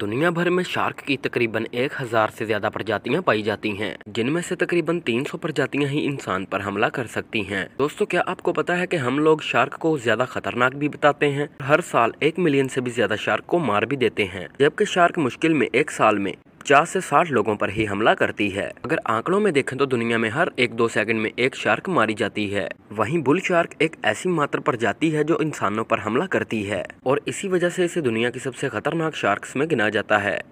दुनिया भर में शार्क की तकरीबन एक हज़ार से ज़्यादा प्रजातियां पाई जाती हैं जिनमें से तकरीबन 300 प्रजातियां ही इंसान पर हमला कर सकती हैं दोस्तों क्या आपको पता है कि हम लोग शार्क को ज़्यादा खतरनाक भी बताते हैं हर साल एक मिलियन से भी ज़्यादा शार्क को मार भी देते हैं जबकि शार्क मुश्किल में एक साल में पचास से साठ लोगों पर ही हमला करती है अगर आंकड़ों में देखें तो दुनिया में हर एक दो सेकंड में एक शार्क मारी जाती है वहीं बुल शार्क एक ऐसी मात्रा पर जाती है जो इंसानों पर हमला करती है और इसी वजह से इसे दुनिया की सबसे खतरनाक शार्क में गिना जाता है